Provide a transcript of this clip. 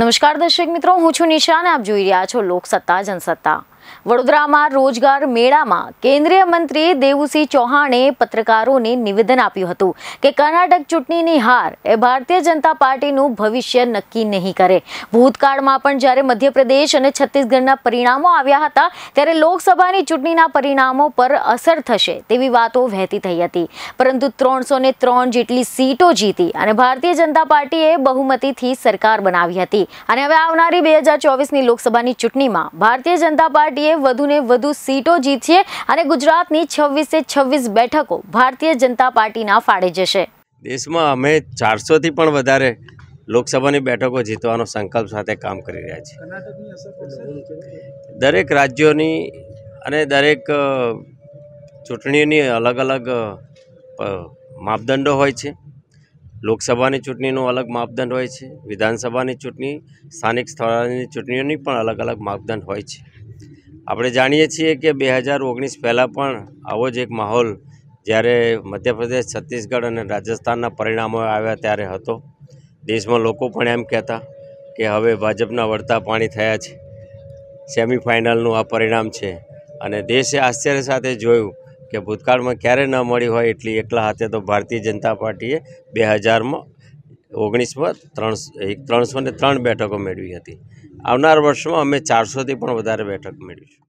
નમસ્કાર દર્શક મિત્રો હું છું નિશાન આપ જોઈ રહ્યા છો લોકસત્તા જનસત્તા વડોદરામાં રોજગાર મેળામાં કેન્દ્રીય મંત્રી દેવુસિંહ ચૌહાણે પત્રકારોને નિવેદન આપ્યું હતું કે કર્ણાટક ચૂંટણીની હાર એ ભારતીય જનતા પાર્ટીનું ભવિષ્ય નક્કી નહીં કરે ભૂતકાળમાં પણ જ્યારે મધ્યપ્રદેશ અને છત્તીસગઢના પરિણામો આવ્યા હતા ત્યારે લોકસભાની ચૂંટણીના પરિણામો પર અસર થશે તેવી વાતો વહેતી થઈ હતી પરંતુ ત્રણસો ત્રણ જેટલી સીટો જીતી અને ભારતીય જનતા પાર્ટીએ બહુમતીથી સરકાર બનાવી હતી અને હવે આવનારી બે હજાર ચોવીસની લોકસભાની ચૂંટણીમાં ભારતીય જનતા પાર્ટી પાર્ટીએ વધુને વધુ સીટો જીતશે અને ગુજરાતની છવ્વીસે છવ્વીસ બેઠકો ભારતીય જનતા પાર્ટીના ફાળે જશે દેશમાં અમે ચારસોથી પણ વધારે લોકસભાની બેઠકો જીતવાનો સંકલ્પ સાથે કામ કરી રહ્યા છીએ દરેક રાજ્યોની અને દરેક ચૂંટણીની અલગ અલગ માપદંડો હોય છે લોકસભાની ચૂંટણીનો અલગ માપદંડ હોય છે વિધાનસભાની ચૂંટણી સ્થાનિક સ્થળની ચૂંટણીઓની પણ અલગ અલગ માપદંડ હોય છે આપણે જાણીએ છીએ કે બે હજાર ઓગણીસ પહેલાં પણ આવો જ એક માહોલ જ્યારે મધ્યપ્રદેશ છત્તીસગઢ અને રાજસ્થાનના પરિણામો આવ્યા ત્યારે હતો દેશમાં લોકો પણ એમ કહેતા કે હવે ભાજપના વળતા પાણી થયા છે સેમિફાઇનલનું આ પરિણામ છે અને દેશે આશ્ચર્ય સાથે જોયું કે ભૂતકાળમાં ક્યારે ન મળી હોય એટલી એકલા હાથે તો ભારતીય જનતા પાર્ટીએ બે હજારમાં ઓગણીસમાં ત્રણ એક ત્રણસો ને ત્રણ બેઠકો મેળવી હતી આવનાર વર્ષમાં અમે ચારસોથી પણ વધારે બેઠક મેળવીશું